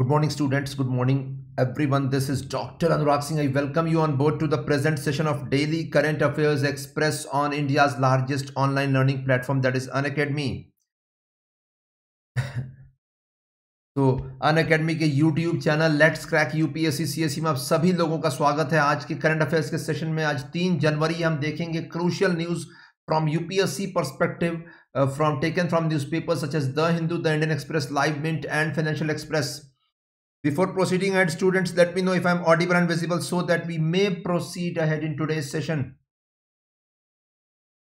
Good morning, students. Good morning, everyone. This is Dr. Anurag Singh. I welcome you on board to the present session of Daily Current Affairs Express on India's largest online learning platform, that is Unacademy. तो अनअकेडमी के YouTube channel let's crack UPSC CSC में आप सभी लोगों का स्वागत है आज के करंट अफेयर्स के सेशन में आज तीन जनवरी हम देखेंगे crucial news from UPSC perspective uh, from taken from newspapers such as The Hindu, The Indian Express, Live Mint and Financial Express. Before proceeding ahead, students, let me know if I'm audible and visible so that we may proceed ahead in today's session.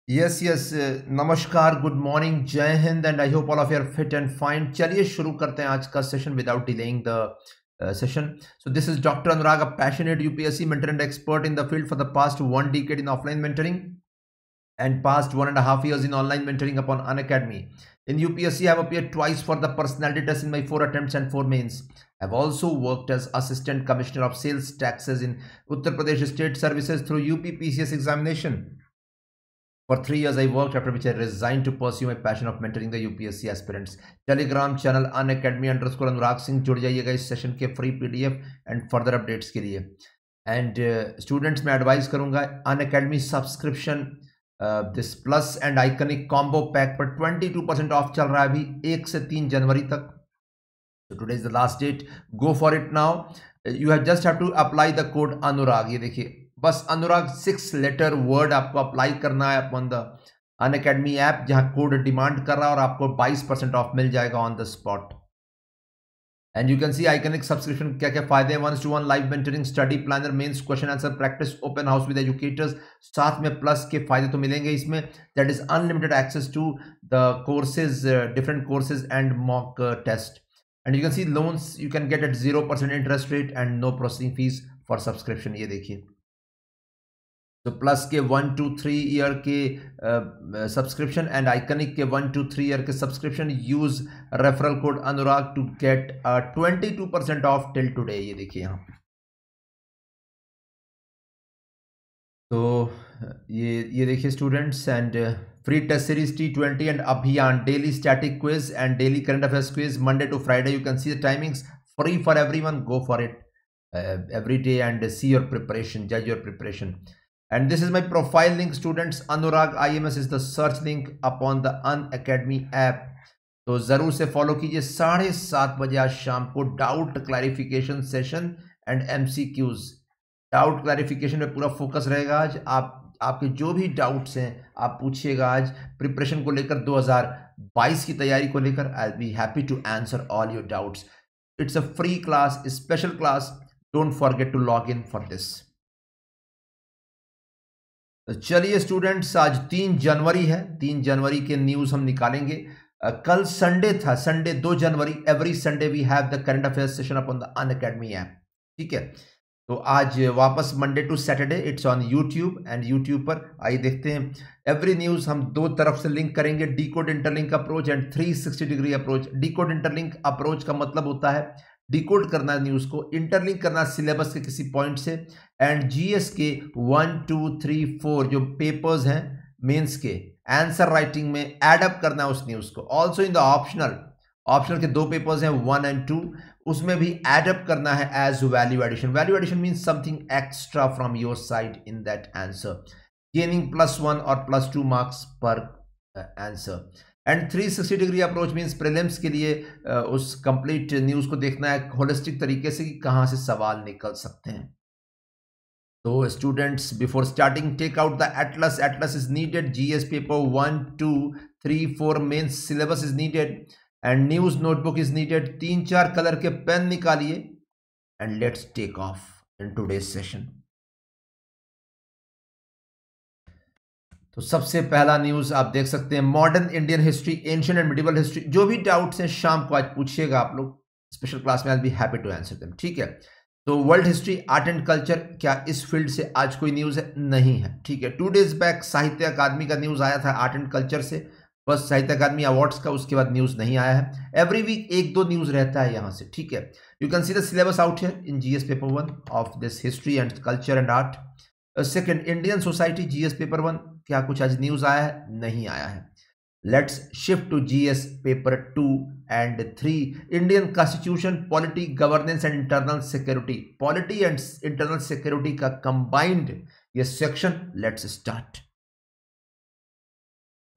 Yes, yes. Uh, namaskar. Good morning. Jai Hind. And I hope all of you are fit and fine. Chaliye shuru karte hain session without delaying the uh, session. So this is Dr. Anurag, a passionate UPSC mentor and expert in the field for the past one decade in offline mentoring and passed one and a half years in online mentoring upon An Academy. In UPSC, I have appeared twice for the personality test in my four attempts and four mains. I've also worked as Assistant Commissioner of Sales Taxes in Uttar Pradesh State Services through UPPCS examination. For three years, I worked after which I resigned to pursue my passion of mentoring the UPSC aspirants. Telegram channel Unacademy underscore Anurag Singh जुड़ जाइएगा इस session के free PDF and further updates के लिए. And uh, students मैं advise करूँगा Unacademy subscription this plus and iconic combo pack पर 22 percent of चल रहा है अभी एक से तीन जनवरी तक today is the last date go for it now you have just have to apply the code Anurag ये देखिए बस अनुराग सिक्स लेटर वर्ड आपको अप्लाई करना है upon the Unacademy app जहाँ कोड डिमांड कर रहा है और आपको 22 परसेंट ऑफ मिल जाएगा on the spot and you can see iconic subscription क्या क्या फायदे हैं one to one live mentoring study planner mains question answer practice open house with educators साथ में प्लस के फायदे तो मिलेंगे इसमें that is unlimited access to the courses different courses and mock test and you can see loans you can get at zero percent interest rate and no processing fees for subscription ये देखिए तो plus के one two three year के subscription and iconic के one two three year के subscription use referral code Anurag to get twenty two percent off till today ये देखिए यहां तो uh, ये ये देखिए students and free test series T twenty and अभियान daily static quiz and daily current affairs quiz Monday to Friday you can see the timings free for every one go for it every day and see your preparation जज your preparation And this is my profile link students. Anurag IMS is the search link upon the un Academy app. तो ज़रूर से follow कीजिए साढ़े सात बजे आज शाम को doubt clarification session and MCQs doubt clarification पे पूरा फोकस रहेगा आज आप आपके जो भी डाउट्स हैं आप पूछिएगा आज प्रिपरेशन को लेकर 2022 की तैयारी को लेकर I be happy to answer all your doubts it's a free class special class don't forget to log in for this तो चलिए स्टूडेंट्स आज तीन जनवरी है तीन जनवरी के न्यूज़ हम निकालेंगे uh, कल संडे था संडे दो जनवरी every Sunday we have the current affair session upon the Unacademy app ठीक है तो आज वापस Monday to Saturday it's on YouTube and YouTube पर आइए देखते हैं एवरी न्यूज़ हम दो तरफ से लिंक करेंगे decode interlink approach and 360 degree approach decode interlink approach का मतलब होता है डिकोड करना न्यूज़ को इंटरलिंक करना सिलेबस के किसी पॉइंट से एंड जीएस के वन टू थ्री फोर जो पेपर्स हैं मेंस के आंसर राइटिंग में एडअप करना उस न्यूज़ को also in the optional optional के दो पेपर्स हैं वन एंड टू उसमें भी एडअप करना है as value addition value addition means something extra from your side in that answer gaining plus one और plus two marks per answer and 360 degree approach means prelims के लिए उस complete news को देखना है होलिस्टिक तरीके से कि कहाँ से सवाल निकल सकते हैं तो students before starting take out the atlas atlas is needed GS paper one two three four mains syllabus is needed and news notebook is needed तीन चार कलर के पेन निकालिए and let's take off in today's session तो सबसे पहला news आप देख सकते हैं modern Indian history ancient and medieval history जो भी डाउट्स हैं शाम को आज पूछिएगा आप लोग स्पेशल क्लास में आज भी हैप्पी टू आंसर दम ठीक है तो world history art and culture क्या इस फील्ड से आज कोई न्यूज़ है नहीं है ठीक है टू डेज बैक साहित्य अकादमी का न्यूज़ आया था आर्ट एंड कल्चर से बस साहित्य अकादमी अवार्ड्स का उसके बाद न्यूज़ नहीं आया है एवरी वीक एक दो न्यूज़ रहता है यहाँ से ठीक है you can see the syllabus out है in G S paper one of this history and culture and art second Indian society GS paper one क्या कुछ आज न्यूज आया है नहीं आया है let's shift to GS paper two and three Indian constitution polity governance and internal security polity and internal security का combined ये section let's start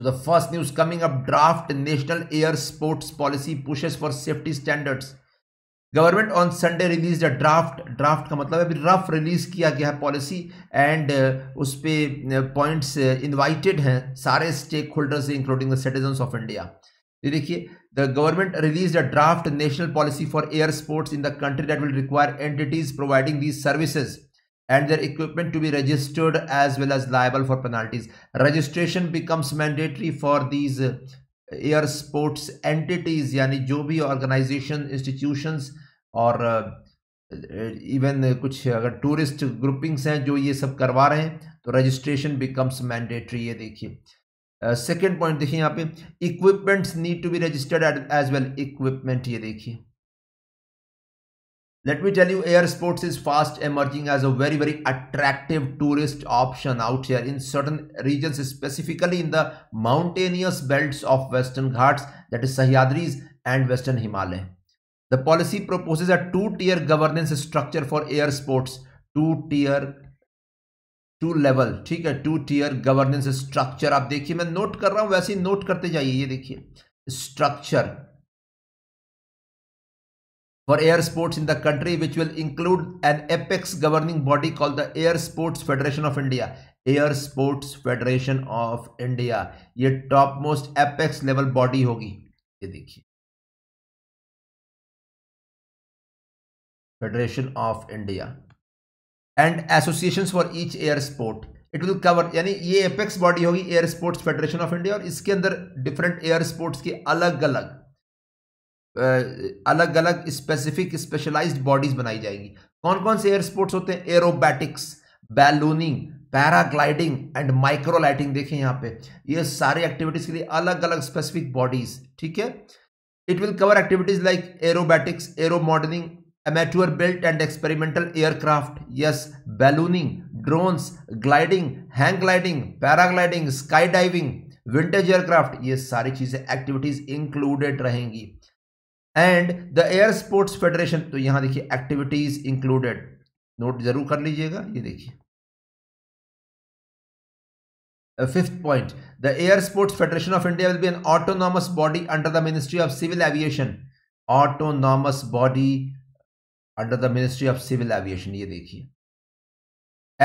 the first news coming up draft national air sports policy pushes for safety standards government on Sunday release draft draft का मतलब अभी rough release किया गया है policy and uh, उस पर पॉइंट्स इन्वाइटेड हैं सारे stakeholders including the citizen of India ये देखिए the government release the draft national policy for air sports in the country that will require entities providing these services and their equipment to be registered as well as liable for penalties registration becomes mandatory for these air sports entities यानी जो भी organisation institutions और even uh, कुछ अगर tourist groupings हैं जो ये सब करवा रहे हैं तो रजिस्ट्रेशन बिकम्स मैंडेटरी ये देखिए सेकेंड uh, पॉइंट देखिए यहाँ पे equipments need to be registered as well equipment ये देखिए Let me tell you, air sports is fast emerging as a very, very attractive tourist option out here in certain regions, specifically in the mountainous belts of Western Ghats, that is Sahyadris and Western Himalay. The policy proposes a two-tier governance structure for air sports, two-tier two-level. ठीक है, two-tier governance structure. आप देखिए मैं note कर रहा हूं वैसे ही note करते जाइए ये देखिए for air sports in the country, which will include an apex governing body called the Air Sports Federation of India. Air sports federation of India ये top most apex level body होगी ये देखिए federation of India and association for each air sport it will cover यानी ये apex body होगी air sports federation of India और इसके अंदर डिफरेंट एयर स्पोर्ट्स के अलग अलग अलग अलग स्पेसिफिक स्पेशलाइज्ड बॉडीज बनाई जाएगी कौन कौन से एयर स्पोर्ट्स होते हैं aerobatics ballooning paragliding and microlighting देखें यहाँ पे ये सारे एक्टिविटीज के लिए अलग अलग स्पेसिफिक बॉडीज ठीक है it will cover activities like aerobatics aero modelling belt and experimental aircraft yes ballooning drones gliding hang gliding paragliding sky diving vintage aircraft ये सारी चीज़ें एक्टिविटीज़ इंक्लूडेड रहेंगी and the air sports federation तो यहां देखिए activities included note जरूर कर लीजिएगा ये देखिए fifth point the air sports federation of India will be an autonomous body under the ministry of civil aviation autonomous body under the ministry of civil aviation ये देखिए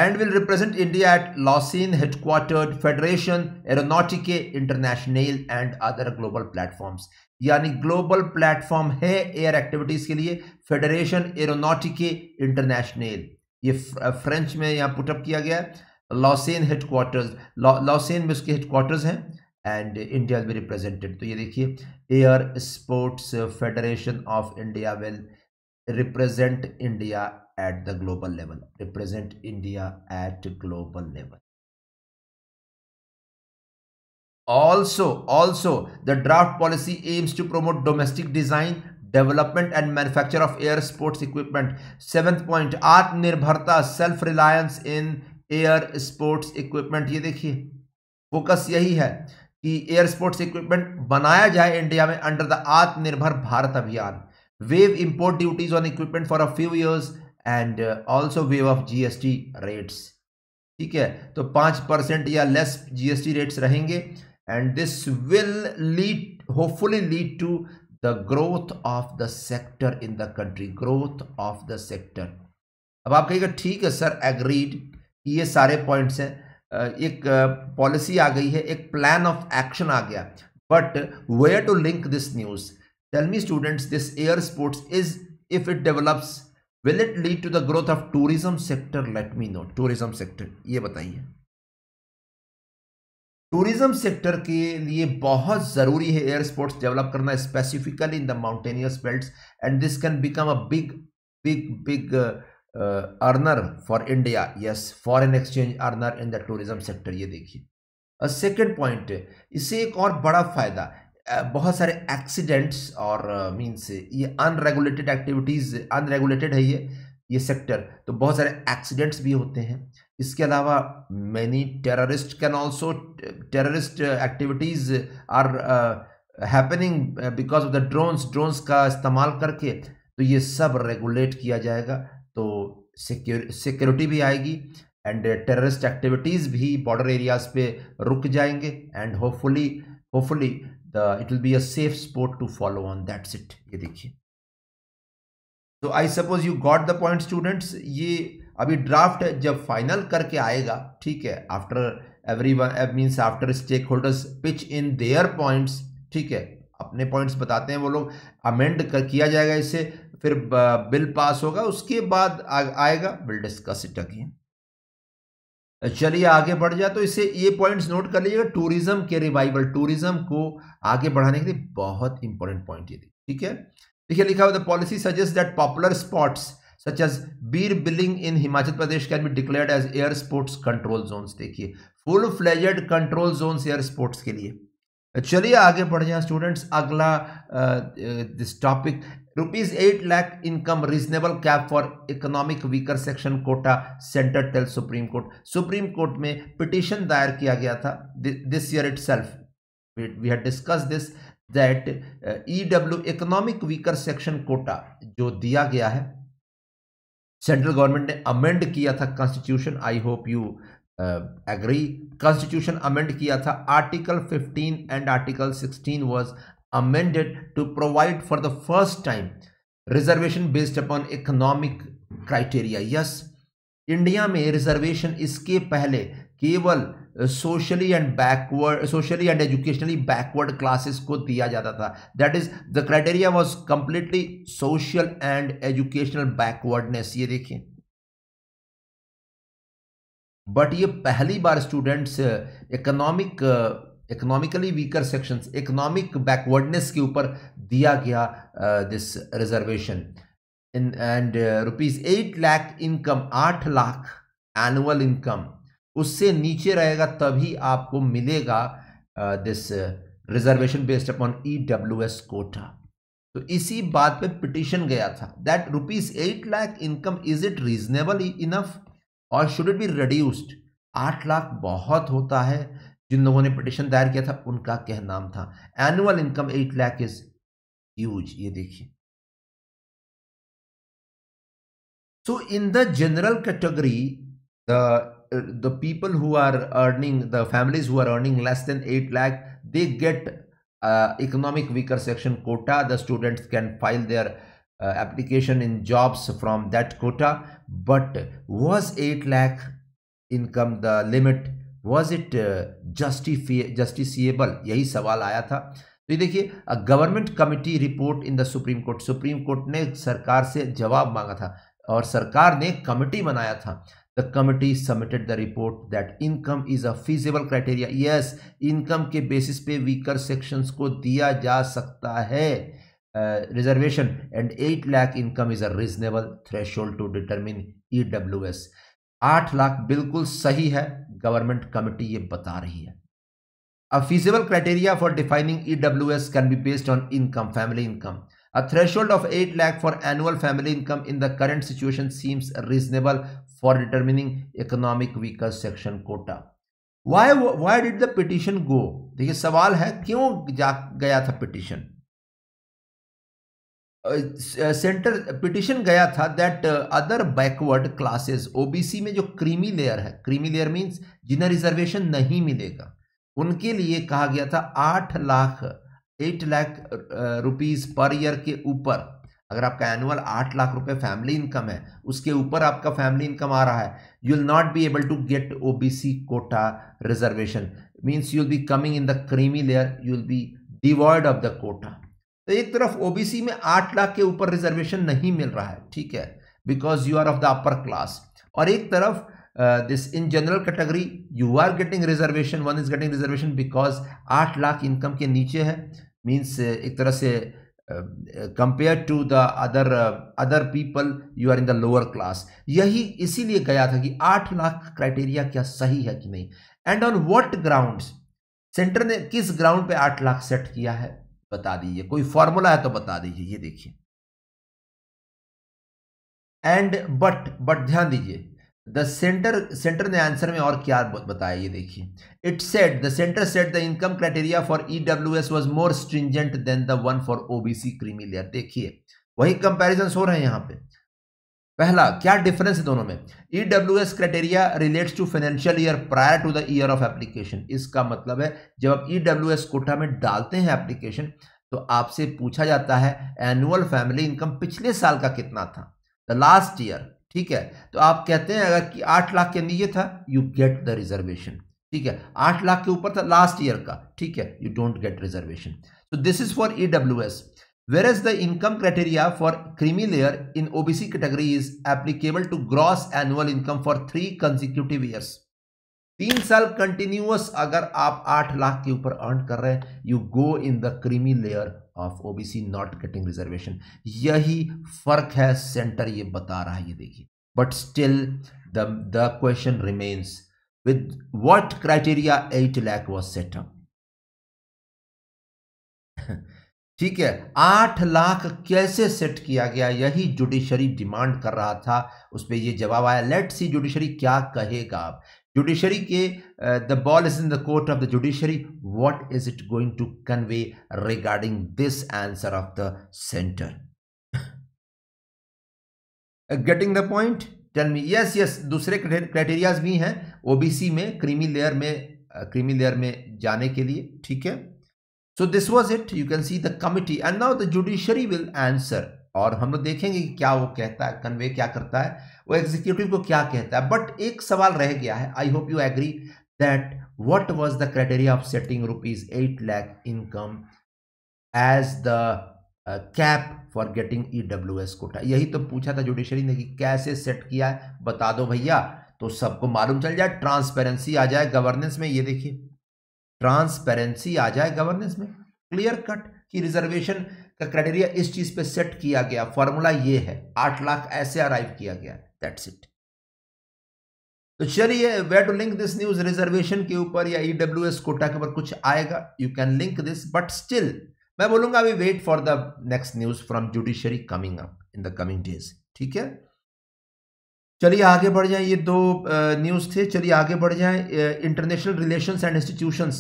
and will represent India at Lausanne headquartered federation aeronautique internationale and other global platforms यानी global platform है air activities के लिए federation aeronautique internationale ये French में यहाँ put up किया गया है लॉसेन हेडक्वार्टर्स लॉसेन में उसके हेडक्वार्टर्स हैं एंड इंडिया विल रिप्रेजेंटेड तो ये देखिए air sports federation of India will represent India at the global level represent India at global level Also, also, the draft policy aims to promote domestic design, development and manufacture of air sports equipment. Seventh point, आत्मनिर्भरता self reliance in air sports equipment ये देखिए focus यही है कि air sports equipment बनाया जाए India में under the Atmanirbhar Bharat Abhiyan waive import duties on equipment for a few years and also waive of GST rates ठीक है तो पाँच परसेंट या लेस जीएसटी रेट्स रहेंगे and this will lead hopefully lead to the growth of the sector in the country growth of the sector अब आप कहेगा ठीक है सर एग्रीड ये सारे पॉइंट्स हैं एक पॉलिसी आ गई है एक प्लान ऑफ एक्शन आ गया but where to link this Tell me students, this air sports is, if it develops, will it lead to the growth of tourism sector? Let me know. Tourism sector, ये बताइए. Tourism sector के लिए बहुत ज़रूरी है air sports develop करना specifically in the mountainous belt and this can become a big big big earner for India yes foreign exchange earner in the tourism sector ये देखिए सेकेंड पॉइंट इससे एक और बड़ा फायदा बहुत सारे एक्सीडेंट्स और मीन्स uh, ये अनरेगुलेटेड एक्टिविटीज़ अनरेगुलेटेड है ये ये सेक्टर तो बहुत सारे एक्सीडेंट्स भी होते हैं इसके अलावा many terrorist can also terrorist activities are happening because of the drones drones का इस्तेमाल करके तो ये सब रेगुलेट किया जाएगा तो सिक्योरिटी भी आएगी एंड टेररिस्ट एक्टिविटीज़ भी बॉर्डर एरियाज़ पे रुक जाएंगे and hopefully hopefully the it will be a safe sport to follow on that's it ये देखिए तो I suppose you got the point students ये अभी ड्राफ्ट जब फाइनल करके आएगा ठीक है after every one means after stakeholders pitch in their points ठीक है अपने पॉइंट्स बताते हैं वो लोग अमेंड कर किया जाएगा इसे फिर बिल uh, पास होगा उसके बाद आ, आएगा बिल डिस्कस इट अगेन चलिए आगे बढ़ जाए तो इसे ये पॉइंट्स नोट कर लीजिएगा टूरिज्म के रिवाइवल टूरिज्म को आगे बढ़ाने के लिए बहुत इंपॉर्टेंट पॉइंट ये ठीक है देखिए लिखा हुआ the policy suggest that popular spots such as Bir Billing in Himachal Pradesh can be declared as air sports control zone देखिए full fledged control zone air sports के लिए तो चलिए आगे बढ़ जाए स्टूडेंट्स अगला this topic rupees eight lakh income reasonable cap for economic weaker section quota centre tell supreme court supreme court में पिटिशन दायर किया गया था this year it self we had discuss this that E W economic weaker section quota जो दिया गया है central government ने अमेंड किया था constitution I hope you agree constitution amend किया था article 15 and article 16 was amended to provide for the first time reservation based upon economic criteria yes India में रिजर्वेशन इसके पहले केवल socially and backward socially and educationally backward classes को दिया जाता था that is the criteria was completely social and educational backwardness ये देखिए बट ये पहली बार students economic economically weaker section economic backwardness के ऊपर दिया गया this reservation and rupees eight lakh income आठ लाख एनुअल इनकम उससे नीचे रहेगा तभी आपको मिलेगा this reservation based upon E W S quota तो इसी बात पे पिटिशन गया था that rupees eight lakh income is it reasonable enough और शुड इट बी रिड्यूस्ड आठ लाख बहुत होता है जिन लोगों ने पिटिशन दायर किया था उनका क्या नाम था annual income eight lakh is huge ये देखिए so in the general category the the people who are earning the families who are earning less than 8 lakh they get uh, economic weaker section quota the students can file their uh, application in jobs from that quota but was 8 lakh income the limit was it justifiable justiciable yahi sawal aaya tha तो ये देखिए a government committee report in the supreme court supreme court ने सरकार से जवाब मांगा था और सरकार ने कमिटी बनाया था the committee submitted the report that income is a feasible criteria yes income के basis पे weaker sections को दिया जा सकता है uh, reservation and 8 lakh income is a reasonable threshold to determine EWS. 8 आठ लाख बिल्कुल सही है गवर्नमेंट कमेटी ये बता रही है a feasible criteria for defining E W S can be based on income A threshold of 8 lakh for annual family income in the current situation seems reasonable for determining economic weaker section quota. Why why did the petition go? देखिए सवाल है क्यों जा गया था petition centre petition गया था that other backward classes OBC में जो क्रीमी लेयर है क्रीमी लेयर मींस जिन्हें रिजर्वेशन नहीं मिलेगा उनके लिए कहा गया था आठ lakh eight lakh rupees per year के ऊपर अगर आपका एनुअल आठ लाख रुपए फैमिली इनकम है उसके ऊपर आपका फैमिली इनकम आ रहा है you will not be able to get O B C quota reservation means you will be coming in the creamy layer you will be devoid of the quota तो एक तरफ ओबीसी में आठ लाख के ऊपर रिजर्वेशन नहीं मिल रहा है ठीक है because you are of the upper class और एक तरफ this in general category you are getting reservation one is getting reservation because आठ लाख इनकम के नीचे है मीन्स uh, एक तरह से compare to the other other people you are in the lower class यही इसीलिए गया था कि आठ लाख क्राइटेरिया क्या सही है कि नहीं and on what ground centre ने किस ग्राउंड पे आठ लाख सेट किया है बता दीजिए कोई फॉर्मूला है तो बता दीजिए ये देखिए एंड बट बट ध्यान दीजिए द सेंटर सेंटर ने आंसर में और क्या बताया ये देखिए it set the centre set the income criteria for E W S was more stringent than the one for OBC creamy layer देखिए वही कंपेरिजन हो रहे हैं यहाँ पे पहला क्या डिफरेंस है दोनों में E W S criteria relates to financial year prior to the year of application इसका मतलब है जब आप E e W S quota में डालते हैं एप्लीकेशन तो आपसे पूछा जाता है एनुअल फैमिली इनकम पिछले साल का कितना था द लास्ट ईयर ठीक है तो आप कहते हैं अगर कि आठ लाख के अंदर था यू गेट द रिजर्वेशन ठीक है आठ लाख के ऊपर था लास्ट ईयर का ठीक है you don't get reservation so this is for E W S where is the income criteria for creamy layer in OBC category is applicable to gross annual income for three consecutive years तीन साल continuous अगर आप आठ लाख के ऊपर earn कर रहे हैं you go in the creamy layer of OBC not getting reservation यही फर्क है सेंटर ये बता रहा है ये देखिए but still the the question remains with what criteria eight lakh was set up ठीक है आठ लाख कैसे सेट किया गया यही जुडिशरी डिमांड कर रहा था उस पर यह जवाब आया लेट सी जुडिशरी क्या कहेगा जुडिशरी के the ball is in the court of the judiciary what is it going to convey regarding this answer of the centre getting the point tell me yes yes दूसरे criterias भी हैं OBC में creamy layer में creamy uh, layer में जाने के लिए ठीक है so this was it you can see the committee and now the judiciary will answer और हम लोग देखेंगे कि क्या वो कहता है कन्वे क्या करता है वो एग्जीक्यूटिव को क्या कहता है बट एक सवाल रह गया है I hope you agree that what was the criteria of setting rupees eight lakh income as the cap for getting E W S quota यही तो पूछा था जुडिशरी ने कि कैसे सेट किया है बता दो भैया तो सबको मालूम चल जाए ट्रांसपेरेंसी आ जाए गवर्नेंस में ये देखिए ट्रांसपेरेंसी आ जाए गवर्नेंस में क्लियर कट कि रिजर्वेशन का क्राइटेरिया इस चीज़ पे सेट किया गया फॉर्मूला ये है आठ लाख ऐसे अराइव किया गया दैट्स इट तो चलिए way to link this news reservation के ऊपर या ईडब्ल्यू e एस कोटा के ऊपर कुछ आएगा you can link this but still मैं बोलूंगा we wait for the next news from judiciary coming up in the coming days ठीक है चलिए आगे बढ़ जाएं ये दो न्यूज़ थे चलिए आगे बढ़ जाएं international relations and institutions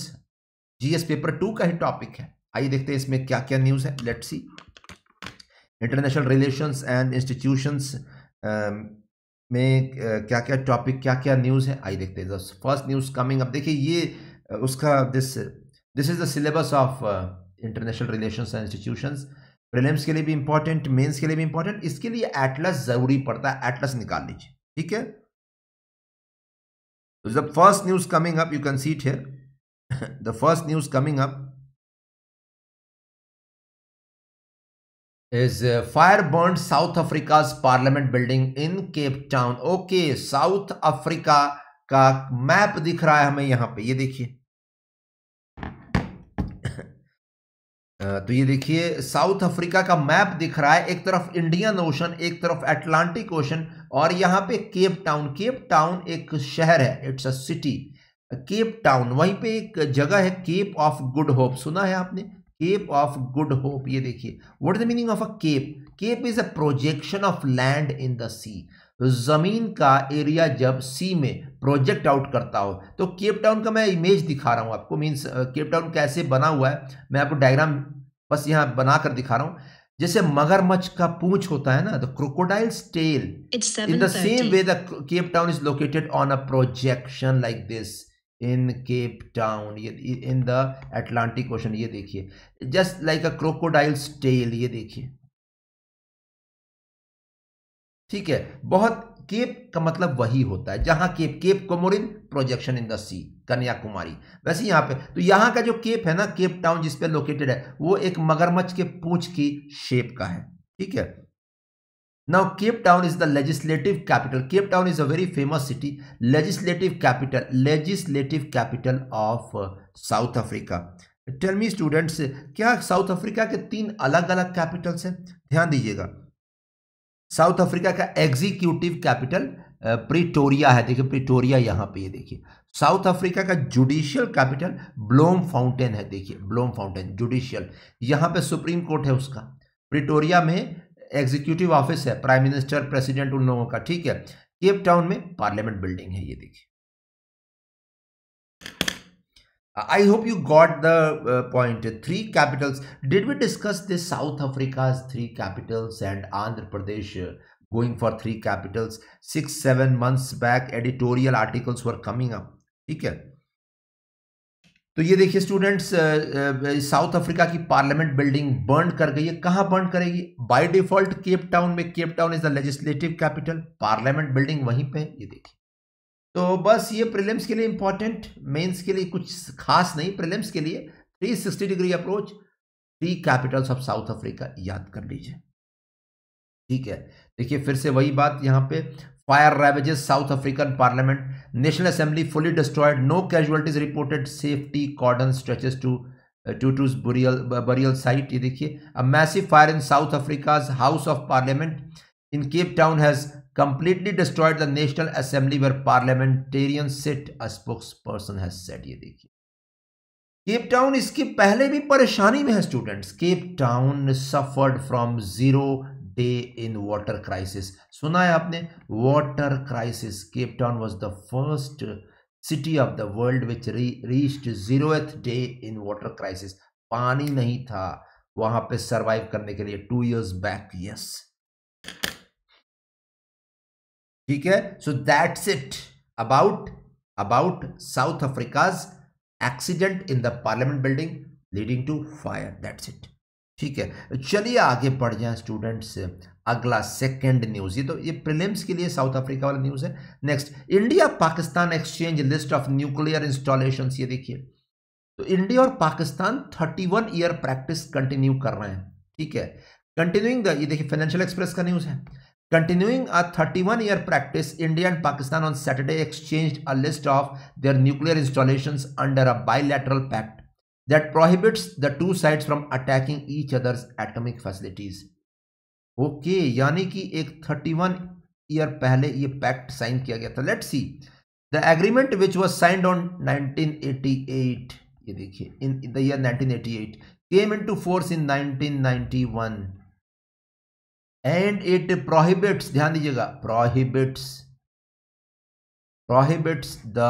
GS paper two का ही टॉपिक है आइए देखते हैं इसमें क्या क्या न्यूज़ है let's see international relations and institutions में क्या क्या टॉपिक क्या क्या न्यूज़ है आई देखते हैं फर्स्ट न्यूज़ कमिंग अब देखिए ये उसका this this is the syllabus of international relation and institutions prelims के लिए भी इंपॉर्टेंट मेंस के लिए भी इंपॉर्टेंट इसके लिए एटलस ज़रूरी पड़ता है एटलस निकाल लीजिए ठीक है the first news coming up you can see it here the first news coming up is uh, fire burned South Africa's parliament building in Cape Town. Okay, South Africa का मैप दिख रहा है हमें यहां पे ये देखिए तो ये देखिए साउथ अफ्रीका का मैप दिख रहा है एक तरफ इंडियन ओशन एक तरफ एटलांटिक ओशन और यहाँ पे केप टाउन केप टाउन एक शहर है it's a city cape town वहीं पे एक जगह है केप ऑफ गुड होप सुना है आपने केप ऑफ गुड होप ये देखिए what is the meaning of a cape cape is a projection of land in the sea तो जमीन का एरिया जब सी में प्रोजेक्ट आउट करता हो तो केप टाउन का मैं इमेज दिखा रहा हूं आपको मीन्स केप टाउन कैसे बना हुआ है मैं आपको डायग्राम बस यहाँ बनाकर दिखा रहा हूँ जैसे मगरमच्छ का पूंछ होता है ना the crocodiles tail in the same way the Cape Town is located on a projection like this in Cape Town ये इन द एटलांटिक ओशन ये देखिए just like a crocodile tail ये देखिए ठीक है बहुत केप का मतलब वही होता है जहां Cape Cape Comorin projection in the sea Kanyakumari वैसे यहां पे तो यहां का जो केप है ना केप टाउन जिसपे लोकेटेड है वो एक मगरमच्छ के पूछ की शेप का है ठीक है Now Cape Town is the legislative capital. Cape Town is a very famous city, legislative capital, legislative capital of uh, South Africa. Students क्या साउथ अफ्रीका के तीन अलग अलग कैपिटल्स हैं ध्यान दीजिएगा साउथ अफ्रीका का एग्जीक्यूटिव कैपिटल प्रिटोरिया है देखिए प्रिटोरिया यहाँ पे ये देखिए साउथ अफ्रीका का जुडिशियल कैपिटल ब्लोम फाउंटेन है देखिए ब्लोम फाउंटेन जुडिशियल यहाँ पे सुप्रीम कोर्ट है उसका प्रिटोरिया में एग्जीक्यूटिव ऑफिस है प्राइम मिनिस्टर प्रेसिडेंट उन लोगों का ठीक है केप टाउन में पार्लियामेंट बिल्डिंग है ये देखिए I hope you got the point three capitals did we discuss this South Africa three capitals and Andhra Pradesh going for three capitals six seven months back editorial articles were coming up ठीक है तो ये देखिए students South Africa की parliament building burn कर गई है कहां बर्न करेगी बाय डिफॉल्ट केप टाउन में Cape Town is the legislative capital parliament building वहीं पे ये देखिए तो बस ये प्रीलिम्स के लिए इंपॉर्टेंट मेंस के लिए कुछ खास नहीं प्रीलिम्स के लिए 360 degree approach three capitals of South Africa याद कर लीजिए ठीक है देखिए फिर से वही बात यहाँ पे Fire ravages South African Parliament. National Assembly fully destroyed. No casualties reported. Safety cordon stretches to uh, Tutu's burial burial site. ये देखिए A massive fire in South Africa's House of Parliament in Cape Town has completely destroyed the National Assembly where parliamentarians sit. A spokesperson has said. ये देखिए Town is ki पहले भी परेशानी में students. Cape Town suffered from zero. Day in water crisis सुना है आपने water crisis Cape Town the first city of the world which reached zero day in water crisis पानी नहीं था वहां पे सरवाइव करने के लिए टू इयर्स बैक यस ठीक है so that's it about about South Africa's accident in the parliament building leading to fire that's it ठीक है चलिए आगे बढ़ जाए स्टूडेंट्स अगला सेकंड न्यूज़ ये तो ये प्रिलिम्स के लिए साउथ अफ्रीका वाला न्यूज़ है next India Pakistan exchange list of nuclear installation ये देखिए तो इंडिया और पाकिस्तान 31 ईयर प्रैक्टिस कंटिन्यू कर रहे हैं ठीक है कंटिन्यूइंग द ये देखिए फाइनेंशियल एक्सप्रेस का न्यूज़ है continuing thirty 31 year practice India and Pakistan on Saturday exchange a list of their nuclear installation under a bilateral pact that prohibits the two sides from attacking each other's atomic facilities. Okay यानी कि एक thirty one year पहले ये pact sign किया गया था let see the agreement which was signed on nineteen eighty eight ये देखिए in the nineteen eighty eight came into force in nineteen ninety one and it prohibits ध्यान दीजिएगा prohibits prohibits the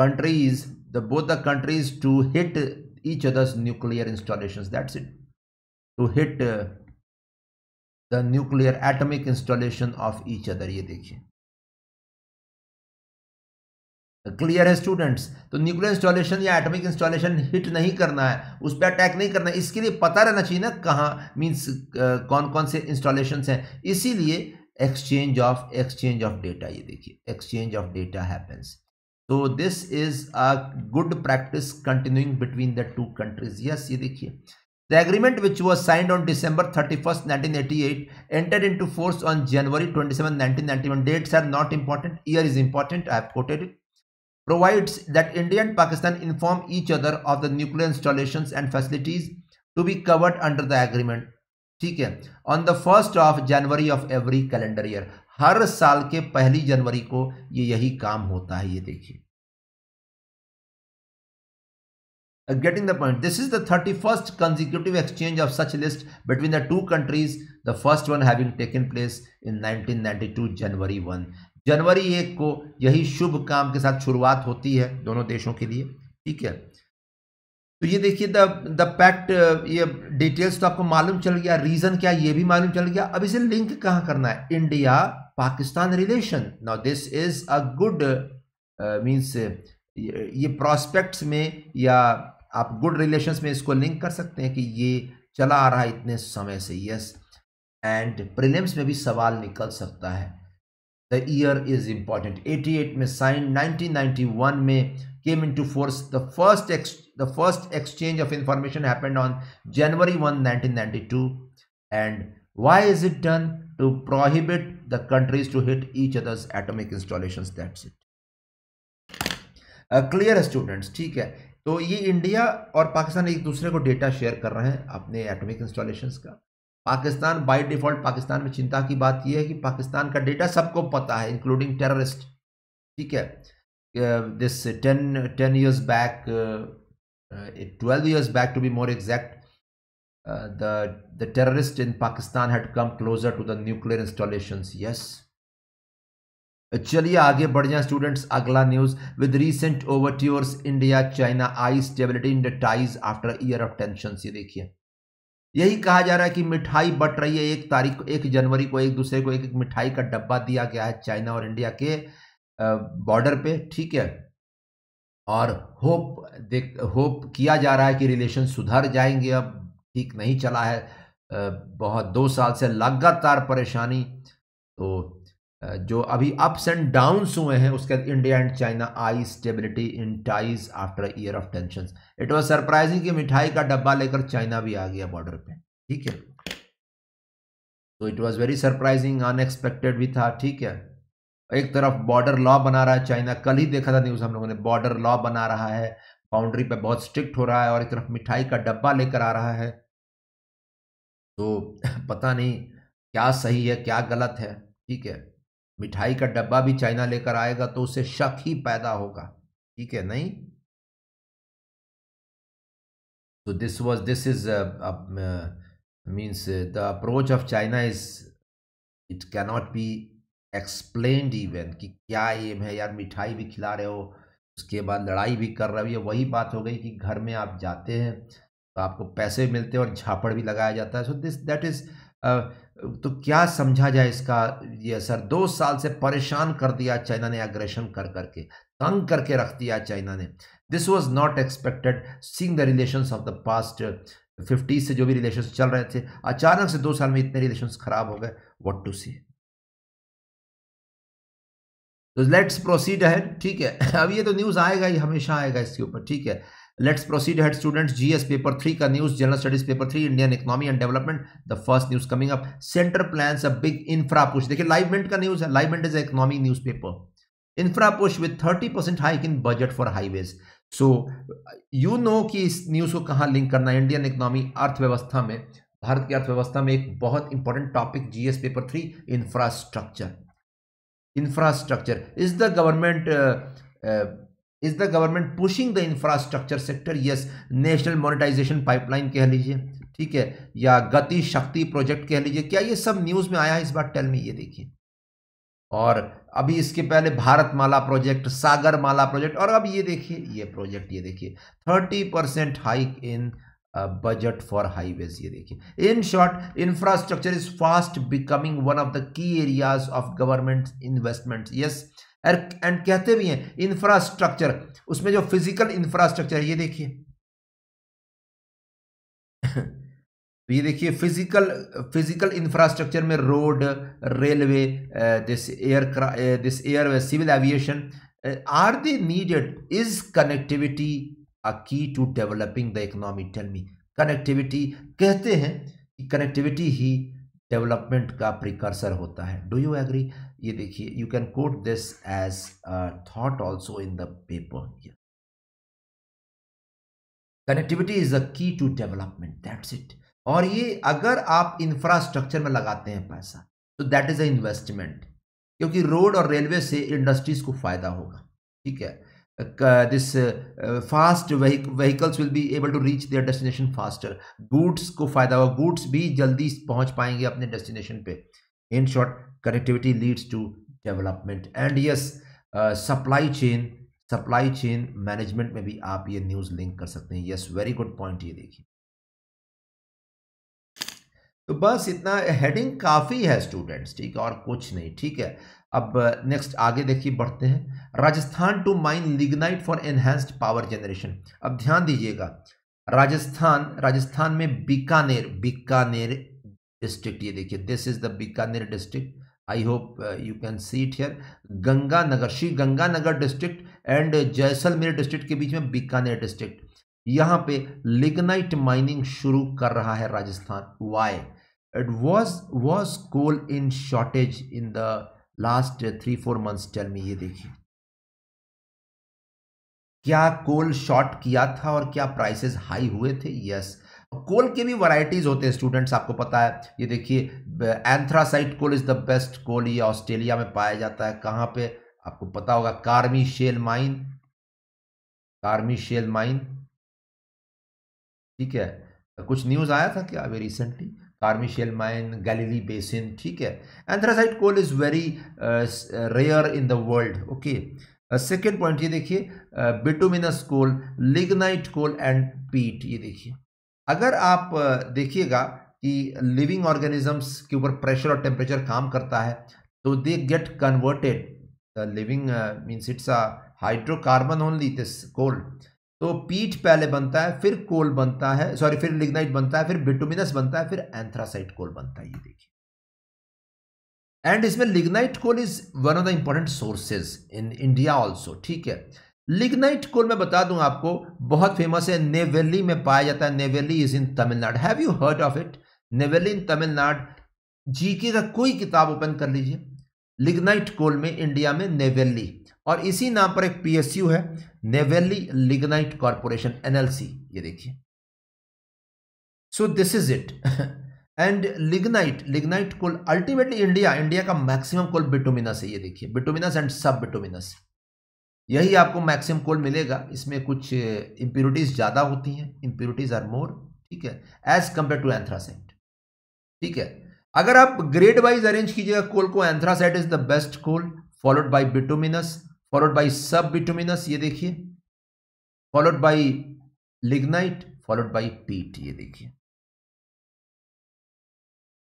countries the both the countries to hit each other's nuclear installations. That's it. To hit uh, the nuclear atomic installation of each other. ये देखिए clear है students तो nuclear installation या atomic installation hit नहीं करना है उस पर अटैक नहीं करना है इसके लिए पता रहना चाहिए ना कहाँ मीन्स uh, कौन कौन से इंस्टॉलेशन हैं इसीलिए exchange of exchange of data ये देखिए एक्सचेंज ऑफ डेटा हैपन्स तो this is a good practice continuing between the two countries yes ये देखिए The agreement, which was signed on December thirty-first, 1988, entered into force on January twenty-seventh, 1991. Dates are not important. Year is important. I have quoted it. Provides that India and Pakistan inform each other of the nuclear installations and facilities to be covered under the agreement. ठीक है on the first of January of every calendar year हर साल के पहली जनवरी को ये यही काम होता है ये देखिए getting the point this is the thirty first consecutive exchange of such list between the two countries the first one having taken place in 1992 January one जनवरी एक को यही शुभ काम के साथ शुरुआत होती है दोनों देशों के लिए ठीक है तो ये देखिए द द पैक्ट ये डिटेल्स तो आपको मालूम चल गया रीज़न क्या ये भी मालूम चल गया अब इसे लिंक कहाँ करना है India Pakistan relation now this is a good means ये प्रॉस्पेक्ट्स में या आप गुड रिलेशंस में इसको लिंक कर सकते हैं कि ये चला आ रहा है इतने समय से यस एंड प्रिलिम्स में भी सवाल निकल सकता है द ईयर इज़ इम्पॉर्टेंट 88 में साइन 1991 में came into force the first ex the first exchange of information happened on January 1, 1992. And why is it done? To prohibit the countries to hit each other's atomic installations. That's it. Clear clear students ठीक है तो ये India और पाकिस्तान एक दूसरे को data share कर रहे हैं अपने एटॉमिक इंस्टॉलेशंस का पाकिस्तान बाय डिफॉल्ट पाकिस्तान में चिंता की बात यह है कि पाकिस्तान का डेटा सबको पता है इंक्लूडिंग टेररिस्ट ठीक है this ten ten years back uh, 12 years back to be more exact, uh, the, the terrorist in Pakistan had come closer to the nuclear installations. Yes. चलिए आगे बढ़ जाए स्टूडेंट्स अगला news with recent overtures India China eye stability in the ties after year of tension ये देखिए यही कहा जा रहा है कि मिठाई बट रही है एक तारीख को एक जनवरी को एक दूसरे को एक एक मिठाई का डब्बा दिया गया है चाइना और इंडिया के बॉर्डर पे ठीक है और होप देख होप किया जा रहा है कि रिलेशन सुधर जाएंगे अब ठीक नहीं चला है बहुत दो साल से लगातार परेशानी तो जो अभी अप्स एंड डाउन्स हुए हैं उसके बाद India and China eye stability in ties after year of tension it was surprising कि मिठाई का डब्बा लेकर चाइना भी आ गया बॉर्डर पे ठीक है तो it was very surprising unexpected भी था ठीक है एक तरफ बॉर्डर लॉ बना रहा है चाइना कल ही देखा था न्यूज़ हम लोगों ने बॉर्डर लॉ बना रहा है बाउंड्री पे बहुत स्ट्रिक्ट हो रहा है और एक तरफ मिठाई का डब्बा लेकर आ रहा है तो पता नहीं क्या सही है क्या गलत है ठीक है मिठाई का डब्बा भी चाइना लेकर आएगा तो उसे शक ही पैदा होगा ठीक है नहीं तो this was this is means the approach of China is it cannot be explain even कि क्या एम है यार मिठाई भी खिला रहे हो उसके बाद लड़ाई भी कर रहे हो ये वही बात हो गई कि घर में आप जाते हैं तो आपको पैसे मिलते हैं और झापड़ भी लगाया जाता है सो दिस दैट इज़ तो क्या समझा जाए इसका ये सर दो साल से परेशान कर दिया चाइना ने एग्रेशन कर करके तंग करके रख दिया चाइना ने this was not expected seeing the relation of the past fifty से जो भी रिलेशन चल रहे थे अचानक से दो साल में इतने रिलेशन खराब हो गए वट टू सी तो लेट्स प्रोसीड है ठीक है अब ये तो न्यूज़ आएगा ही हमेशा आएगा इसके ऊपर ठीक है let's proceed ahead students GS paper three का news general studies paper three Indian economy and development the first news coming up centre plan a big infra push देखिए लाइव का न्यूज है live is economy news paper infra push with thirty percent hike in budget for highways so you know कि इस news को कहाँ link करना है Indian economy अर्थव्यवस्था में भारत की अर्थव्यवस्था में एक बहुत important topic GS paper three infrastructure infrastructure is the government uh, uh, is the government pushing the infrastructure sector yes national monetisation pipeline कह लीजिए ठीक है या गति शक्ति प्रोजेक्ट कह लीजिए क्या ये सब न्यूज़ में आया है इस बार टेल में ये देखिए और अभी इसके पहले Bharatmala project Sagarmala project और अब ये देखिए ये प्रोजेक्ट ये देखिए thirty percent hike in budget for highways ये देखिए in short infrastructure is fast becoming one of the key areas of government investment yes and कहते भी हैं इंफ्रास्ट्रक्चर उसमें जो फिजिकल इंफ्रास्ट्रक्चर है ये देखिए ये देखिए फिजिकल फिजिकल इंफ्रास्ट्रक्चर में road railway this aircraft this airway civil aviation are they needed is connectivity a key to developing the economy tell me connectivity कहते हैं कि कनेक्टिविटी ही डेवलपमेंट का प्रिकर्सर होता है डू यू एग्री ये देखिए you can quote this as thought also in the paper connectivity is a key to development that's it और ये अगर आप इंफ्रास्ट्रक्चर में लगाते हैं पैसा तो दैट इज अ इन्वेस्टमेंट क्योंकि रोड और रेलवे से इंडस्ट्रीज को फायदा होगा ठीक है this fast vehicles will be able to reach their destination faster goods को फायदा होगा गुड्स भी जल्दी पहुंच पाएंगे अपने डेस्टिनेशन पे in short connectivity leads to development and yes supply chain supply chain management में भी आप ये न्यूज लिंक कर सकते हैं यस वेरी गुड पॉइंट ये देखिए तो बस इतना हेडिंग काफी है स्टूडेंट्स ठीक है और कुछ नहीं ठीक है अब नेक्स्ट आगे देखिए बढ़ते हैं Rajasthan to mine lignite for enhanced power generation अब ध्यान दीजिएगा राजस्थान राजस्थान में बीकानेर बीकानेर डिस्ट्रिक्ट ये देखिए this is the Bikaner district I hope you can see it here Ganganagar Shri Ganganagar district and Jaisalmer district के बीच में बीकानेर डिस्ट्रिक्ट यहाँ पे लिग्नाइट माइनिंग शुरू कर रहा है Rajasthan why it was was coal in shortage in the last three four months tell me ये देखिए क्या कोल शॉर्ट किया था और क्या प्राइसेस हाई हुए थे यस कोल के भी वैरायटीज होते हैं स्टूडेंट्स आपको पता है ये देखिए anthracite coal is the best coal ये ऑस्ट्रेलिया में पाया जाता है कहाँ पे आपको पता होगा Carmichael mine Carmichael mine ठीक है कुछ न्यूज़ आया था क्या अभी recently Carmichael mine Galilee basin ठीक है anthracite coal is very rare in the world okay second point ये देखिए bituminous coal lignite coal and peat ये देखिए अगर आप uh, देखिएगा कि लिविंग ऑर्गेनिजम्स के ऊपर प्रेशर और टेम्परेचर काम करता है तो they get converted the living means it's a hydrocarbon only this coal तो पीठ पहले बनता है फिर कोल बनता है सॉरी फिर लिग्नाइट बनता है फिर बिटुमिनस बनता है फिर एंथ्रासाइट कोल बनता है ये देखिए एंड इसमें lignite coal is one of the important sources in India also ठीक है लिग्नाइट कोल मैं बता दूं आपको बहुत फेमस है नेवेली में पाया जाता है Neyveli is in Tamil Nadu have you heard of it Neyveli in Tamil Nadu GK का कोई किताब ओपन कर लीजिए लिग्नाइट कोल में इंडिया में नेवेली और इसी नाम पर एक पीएसयू है नेवेली लिग्नाइट कॉरपोरेशन एनएलसी ये देखिए so this is it and lignite lignite coal ultimately India India का मैक्सिमम कोल बिटोमिनस है ये देखिए बिटोमिनस एंड सब बिटोमिनस यही आपको मैक्सिमम कोल मिलेगा इसमें कुछ इंप्योरिटीज ज़्यादा होती हैं इंप्योरिटीज आर मोर ठीक है एज कंपेयर टू एंथ्रासाइट ठीक है अगर आप ग्रेड वाइज अरेंज कीजिएगा कोल को anthracite is the best coal followed by bituminous followed by sub bituminous ये देखिए followed by lignite followed by peat ये देखिए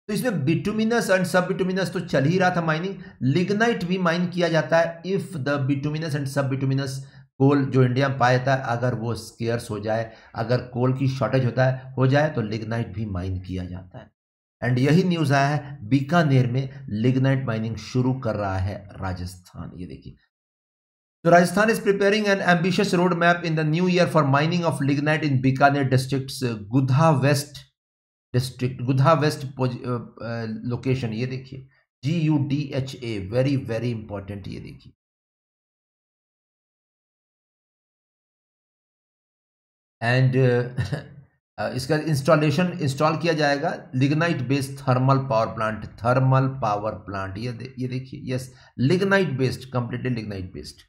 तो इसमें बिटुमिनस एंड सब बिटुमिनस तो चल ही रहा था माइनिंग लिग्नाइट भी माइन किया जाता है if the bituminous and sub bituminous coal जो इंडिया में पाया जाता है अगर वो स्केयर्स हो जाए अगर कोल की शॉर्टेज होता है हो जाए तो लिग्नाइट भी माइन किया जाता है एंड यही न्यूज़ आया है बीकानेर में लिग्नाइट माइनिंग शुरू कर रहा है राजस्थान ये देखिए तो Rajasthan is preparing an ambitious road map in the new year for mining of lignite in Bikaner district Gudha West district Gudha West location ये देखिए G U D H A very very important ये देखिए एंड uh, uh, इसका installation install किया जाएगा lignite based thermal power plant thermal power plant ये ये देखिए yes lignite based completely lignite based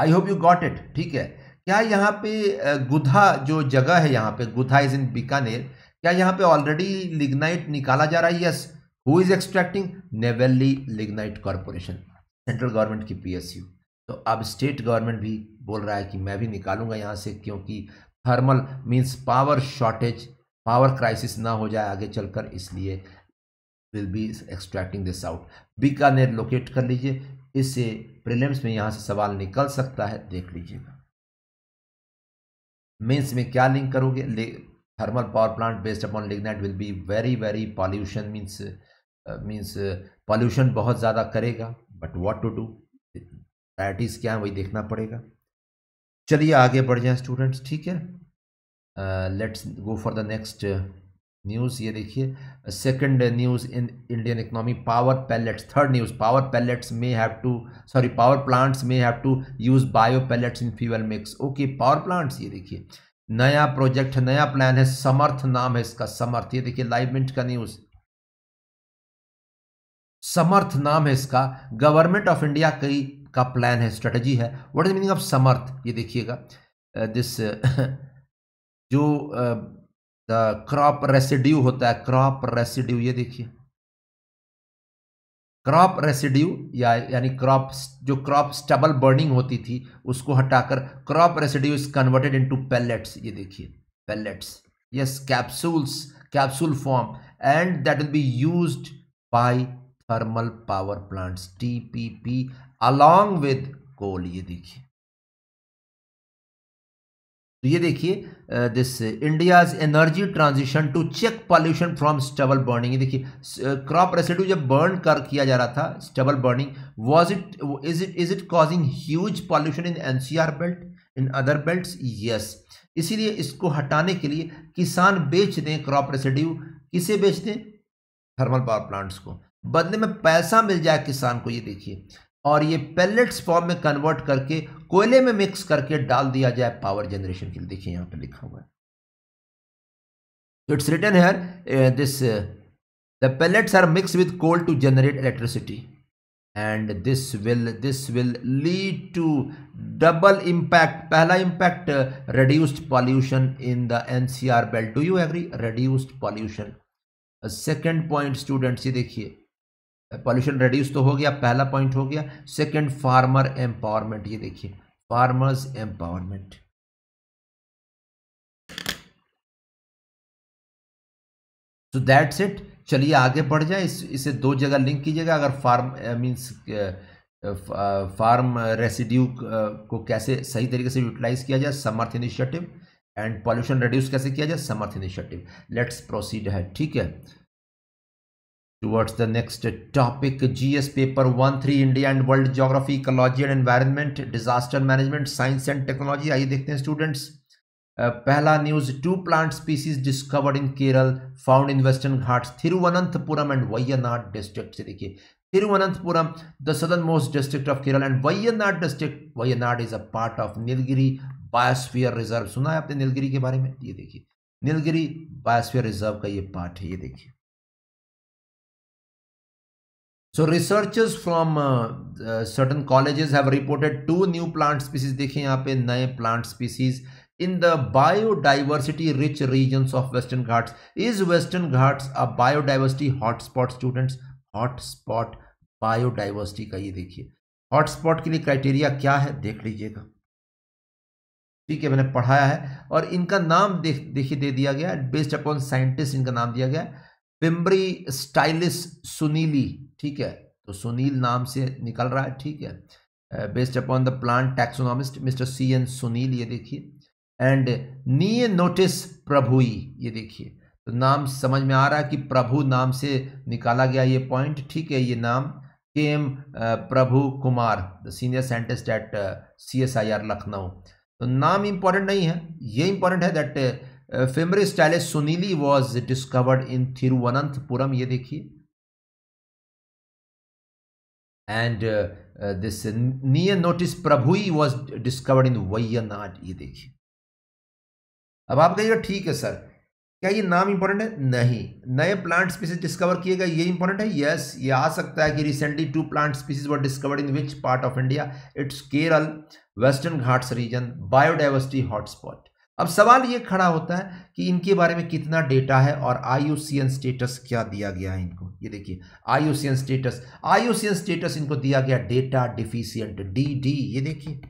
I hope you got it ठीक है क्या यहाँ पे गुधा जो जगह है यहाँ पे गुधा इज इन बीकानेर क्या यहाँ पे ऑलरेडी लिग्नाइट निकाला जा रहा है yes who is extracting Neyveli Lignite Corporation central government की पीएसयू तो अब स्टेट गवर्नमेंट भी बोल रहा है कि मैं भी निकालूंगा यहाँ से क्योंकि thermal means power shortage power crisis ना हो जाए आगे चलकर इसलिए will be extracting this out Bikaner locate कर लीजिए इससे प्रिलिम्स में यहाँ से सवाल निकल सकता है देख लीजिएगा मेंस में क्या लिंक करोगे thermal power plant based upon lignite will be very very pollution means means pollution बहुत ज़्यादा करेगा but what to do priorities क्या है वही देखना पड़ेगा चलिए आगे बढ़ जाए स्टूडेंट्स ठीक है let's go for the next news ये देखिए second news in Indian economy power pellets third news power pellets may have to sorry power plants may have to use bio pellets in fuel mix okay power plants ये देखिए नया project है नया plan है समर्थ नाम है इसका समर्थ ये देखिए लाइव मिंट का न्यूज़ समर्थ नाम है इसका गवर्नमेंट ऑफ इंडिया कई का प्लान है स्ट्रेटजी है what is meaning of Samarth ये देखिएगा दिस जो uh, क्रॉप रेसिड्यू होता है क्रॉप रेसिड्यू ये देखिए क्रॉप रेसिड्यू या यानी क्रॉप जो क्रॉप स्टबल बर्निंग होती थी उसको हटाकर crop residue is converted into pellets ये देखिए pellets yes capsules capsule form and that will be used by thermal power plants TPP along with coal ये देखिए तो ये देखिए this India's energy transition to check pollution from stubble burning देखिए crop residue जब burn कर किया जा रहा था stubble burning was it is it is it causing huge pollution in NCR belt in other belt yes इसीलिए इसको हटाने के लिए किसान बेच दें क्रॉप रेसिड्यू किसे बेच दें थर्मल पावर प्लांट्स को बदले में पैसा मिल जाए किसान को ये देखिए और ये पेलेट्स फॉर्म में कन्वर्ट करके कोयले में मिक्स करके डाल दिया जाए पावर जनरेशन के लिए देखिए यहां पर लिखा हुआ है it's written here this the pellets are mix with coal to generate electricity and this will this will lead to double impact पहला impact reduced pollution in the NCR belt do you agree reduced pollution second point students ये देखिए pollution reduce तो हो गया पहला point हो गया second farmer empowerment ये देखिए farmers empowerment so that's it चलिए आगे बढ़ जाए इस इसे दो जगह लिंक कीजिएगा अगर फार्म मींस फार्म रेसिड्यू को कैसे सही तरीके से यूटिलाइज किया जाए Samarth initiative and pollution reduce कैसे किया जाए समर्थ इनिशिएटिव लेट्स प्रोसीड है ठीक है towards the next topic gs paper 1 3 india and world geography ecology and environment disaster management science and technology आइए देखते हैं स्टूडेंट्स uh, पहला news two plant species discovered in Kerala found in western Ghat Thiruvananthapuram and Wayanad district से देखिए Thiruvananthapuram, the southernmost district of Kerala, and Wayanad district. Wayanad is a part of Nilgiri biosphere reserve सुना है आपने नीलगिरी के बारे में ये देखिए नीलगिरी बायोस्फीयर रिजर्व का ये पार्ट है ये देखिए so researchers from certain colleges have reported two new plant species देखिए यहाँ पे नए plant species in the biodiversity rich region of western Ghats is western Ghats a biodiversity hotspot students hotspot biodiversity का ये देखिए हॉटस्पॉट के लिए क्राइटेरिया क्या है देख लीजिएगा ठीक है मैंने पढ़ाया है और इनका नाम देखिए दे दिया गया बेस्ड अपॉन साइंटिस्ट इनका नाम दिया गया पिम्बरी स्टाइलिस सुनीली ठीक है तो सुनील नाम से निकल रहा है ठीक है based upon the plant taxonomist mister C N Sunil ये देखिए एंड नी नोटिस प्रभुई ये देखिए तो नाम समझ में आ रहा है कि प्रभु नाम से निकाला गया ये पॉइंट ठीक है ये नाम K M Prabhu Kumar the senior scientist at C S I R Lucknow तो नाम इम्पॉर्टेंट नहीं है ये इम्पॉर्टेंट है that family stylish sunili was discovered in Thiruvananthapuram ये देखिए and this near notice Prabhu was discovered in Wayanad ये देखिए अब आप कहिएगा ठीक है सर क्या ये नाम इंपॉर्टेंट है नहीं नए प्लांट स्पीसीज डिस्कवर किए गए ये इंपॉर्टेंट है यस ये आ सकता है कि recently two plant species were discovered in which part of India it's Kerala western Ghats region biodiversity hotspot अब सवाल ये खड़ा होता है कि इनके बारे में कितना डेटा है और आईयूसीएन स्टेटस क्या दिया गया है इनको ये देखिए आईयूसीएन स्टेटस आईयूसीएन स्टेटस इनको दिया गया डेटा डिफिशियंट डी डी ये देखिए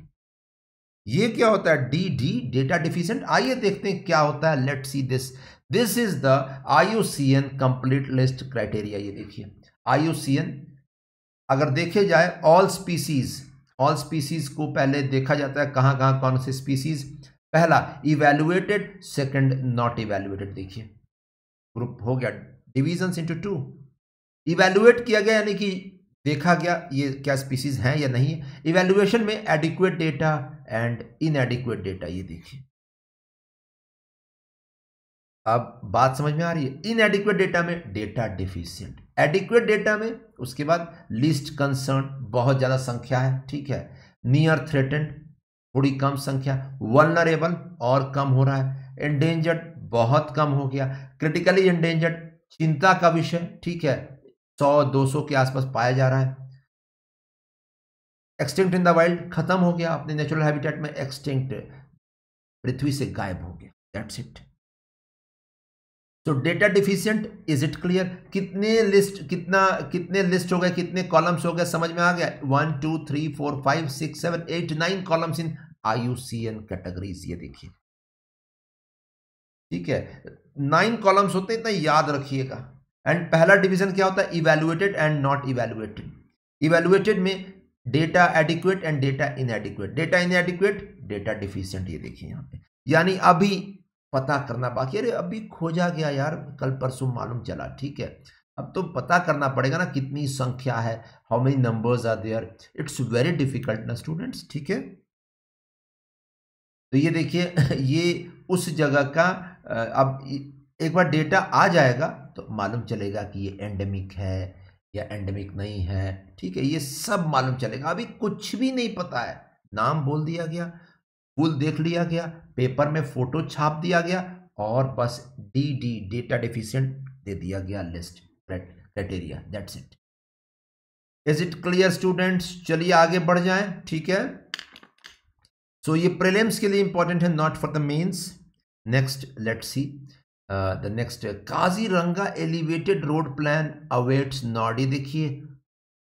ये क्या होता है डी डी डेटा डिफिशियंट आइए देखते हैं क्या होता है let see this this is the IUCN complete list criteria ये देखिए आईयूसीएन अगर देखे जाए ऑल स्पीसीज ऑल स्पीसीज को पहले देखा जाता है कहाँ कहाँ कौन से स्पीसीज पहला इवेलुएटेड सेकंड नॉट इवेलुएटेड देखिए ग्रुप हो गया डिविजन इंटू टू इवेलुएट किया गया यानी कि देखा गया ये क्या स्पीसीज हैं या नहीं है इवेलुएशन में adequate data and inadequate data ये देखिए अब बात समझ में आ रही है इनएडिक्वेट डेटा में डेटा डिफिशियंट एडिक्वेट डेटा में उसके बाद लिस्ट कंसर्न बहुत ज़्यादा संख्या है ठीक है नियर थ्रेटेंड थोड़ी कम संख्या वनरेबल और कम हो रहा है एंडेंजर्ड बहुत कम हो गया क्रिटिकली एंडेंजर्ड चिंता का विषय ठीक है सौ दो सौ के आसपास पाया जा रहा है एक्सटिंक्ट इन द वाइल्ड खत्म हो गया अपने नेचुरल हैबिटेट में एक्सटिंक्ट पृथ्वी से गायब हो गया दैट्स इट तो data deficient is it clear कितने लिस्ट कितना कितने लिस्ट हो गए कितने कॉलम्स हो गए समझ में आ गया one two three four five six seven eight nine columns in IUCN categories ये देखिए ठीक है नाइन कॉलम्स होते हैं इतना याद रखिएगा एंड पहला डिवीजन क्या होता है evaluated and not evaluated evaluated में data adequate and data inadequate data inadequate data deficient ये देखिए यहाँ पे यानी अभी पता करना बाकी अरे अभी खोजा गया यार कल परसों मालूम चला ठीक है अब तो पता करना पड़ेगा ना कितनी संख्या है how many numbers are there it's very difficult ना स्टूडेंट्स ठीक है तो ये देखिए ये उस जगह का अब एक बार डेटा आ जाएगा तो मालूम चलेगा कि ये एंडेमिक है या एंडेमिक नहीं है ठीक है ये सब मालूम चलेगा अभी कुछ भी नहीं पता है नाम बोल दिया गया पुल देख लिया गया पेपर में फोटो छाप दिया गया और बस डी डी डेटा डिफिशियंट दे दिया गया list criteria that's it is it clear students चलिए आगे बढ़ जाएं ठीक है सो so, ये प्रीलिम्स के लिए इंपॉर्टेंट है not for the mains next let see the next Kaziranga elevated road plan awaits nod देखिए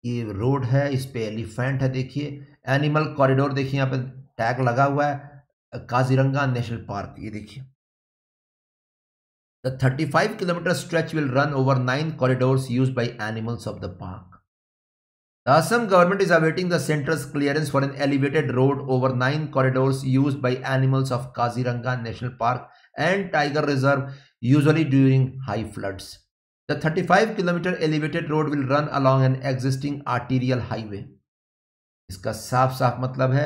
ये रोड है इस पे एलिफेंट है देखिए एनिमल कॉरिडोर देखिए यहाँ पे टैग लगा हुआ है काजीरंगा नेशनल पार्क ये देखिए the 35 kilometre stretch will run over nine corridors use by animals of the park the Assam government is awaiting the central clearance for an elevated road over nine corridors use by animals of Kaziranga national park and tiger reserve usually during high floods The 35 kilometre elevated road will run along an existing arterial highway इसका साफ साफ मतलब है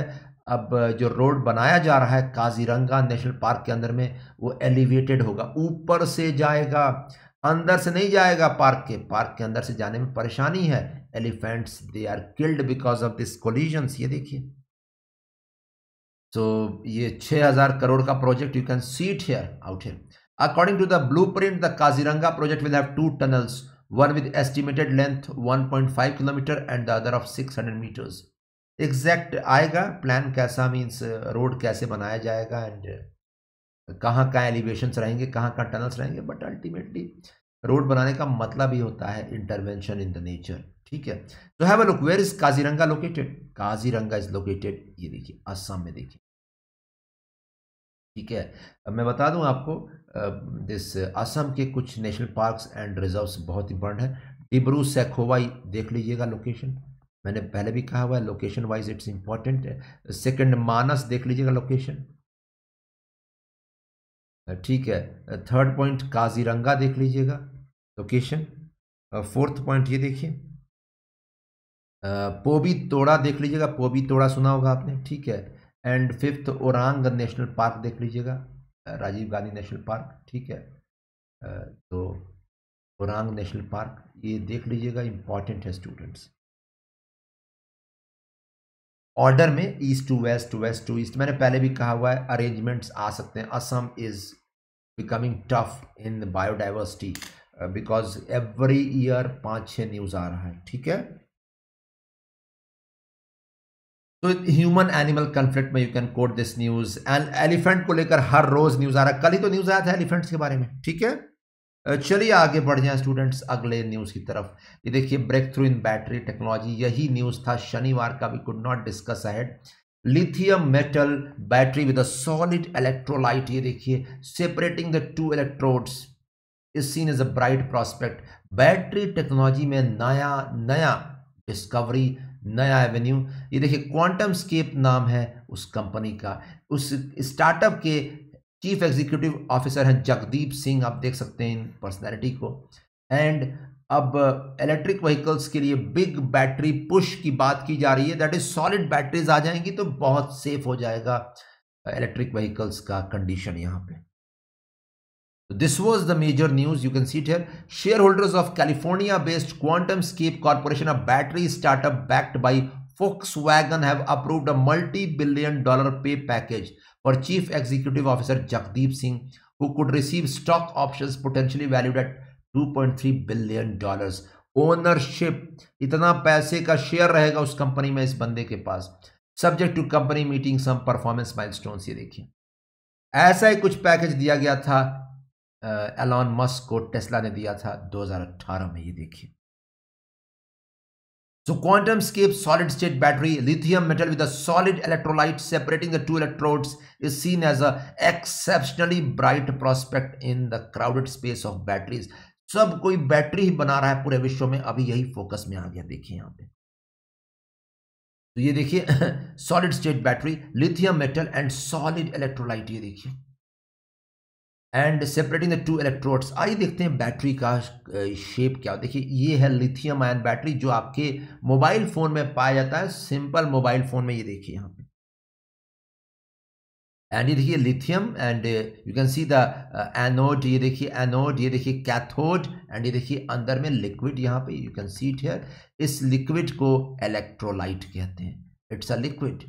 अब जो road बनाया जा रहा है काजीरंगा नेशनल पार्क के अंदर में वो एलिवेटेड होगा ऊपर से जाएगा अंदर से नहीं जाएगा पार्क के पार्क के अंदर से जाने में परेशानी है elephants they are killed because of this collisions ये देखिए तो ये 6000 करोड़ का project you can see it here out here according to the blueprint the Kaziranga project will have two tunnels one with estimated length 1.5 kilometre and the other of 600 metres exact आएगा plan कैसा means road uh, कैसे बनाया जाएगा and uh, कहाँ कहाँ elevation रहेंगे कहाँ कहाँ टनल्स रहेंगे बट अल्टीमेटली रोड बनाने का मतलब ही होता है इंटरवेंशन इन द नेचर ठीक है तो have a look where is Kaziranga located Kaziranga is located ये देखिए असम में देखिए ठीक है अब मैं बता दूं आपको दिस uh, असम के कुछ नेशनल पार्क्स एंड रिजर्व्स बहुत इंपॉर्टेंट है डिब्रू सैखोवाई देख लीजिएगा लोकेशन मैंने पहले भी कहा हुआ है location wise it's important second Manas देख लीजिएगा लोकेशन ठीक है थर्ड पॉइंट काजीरंगा देख लीजिएगा लोकेशन फोर्थ पॉइंट ये देखिए पोबी तोड़ा देख लीजिएगा पोबी तोड़ा सुना होगा आपने ठीक है and fifth Orang national park देख लीजिएगा राजीव गांधी नेशनल पार्क ठीक है तो औरंग नेशनल पार्क ये देख लीजिएगा इंपॉर्टेंट है स्टूडेंट्स ऑर्डर में east to west west to east मैंने पहले भी कहा हुआ है अरेंजमेंट्स आ सकते हैं Assam is becoming tough in biodiversity because every year पांच छह न्यूज़ आ रहा है ठीक है तो ह्यूमन एनिमल कंफ्लिक्ट में you can quote this news and elephant को लेकर हर रोज़ न्यूज़ आ रहा है कल ही तो न्यूज़ आया था एलिफेंट्स के बारे में ठीक है चलिए आगे बढ़ जाएं स्टूडेंट्स अगले न्यूज़ की तरफ ये देखिए breakthrough in battery technology यही न्यूज़ था शनिवार का we could not discuss ahead lithium metal battery with a solid electrolyte ये देखिए separating the two electrodes is seen is a bright prospect battery technology में नया नया डिस्कवरी नया एवेन्यू ये देखिए क्वांटम स्केप नाम है उस कंपनी का उस स्टार्टअप के चीफ एग्जीक्यूटिव ऑफिसर हैं जगदीप सिंह आप देख सकते हैं इन पर्सनैलिटी को एंड अब इलेक्ट्रिक uh, व्हीकल्स के लिए बिग बैटरी पुश की बात की जा रही है दैट इज सॉलिड बैटरीज आ जाएंगी तो बहुत सेफ हो जाएगा इलेक्ट्रिक uh, व्हीकल्स का कंडीशन यहाँ पे this the major news you can see it here shareholders of California based QuantumScape Corporation, of battery startup backed by Volkswagen have approved a multi billion dollar pay package for chief executive officer Jagdeep Singh who could receive stock options potentially valued at 2.3 billion dollars ownership इतना पैसे का share रहेगा उस company में इस बंदे के पास subject to company meeting some performance milestones ये देखिए ऐसा ही कुछ पैकेज दिया गया था एलॉन मस्क को टेस्ला ने दिया था 2018 में ये देखिए So quantum scape solid state battery, lithium metal with a solid electrolyte separating the two electrodes is seen as a exceptionally bright prospect in the crowded space of batteries. सब कोई battery ही बना रहा है पूरे विश्व में अभी यही फोकस में आ गया देखिए यहाँ पे तो ये देखिए solid state battery lithium metal and solid electrolyte ये देखिए and separating the two electrodes आइए देखते हैं बैटरी का शेप क्या देखिए ये है लिथियम आयन बैटरी जो आपके मोबाइल फ़ोन में पाया जाता है सिंपल मोबाइल फ़ोन में ये देखिए यहाँ पे एंड ये देखिए lithium and you can see the anode ये देखिए एनोड ये देखिए कैथोड एंड ये देखिए अंदर में लिक्विड यहाँ पे you can see it here इस लिक्विड को इलेक्ट्रोलाइट कहते हैं इट्स अ लिक्विड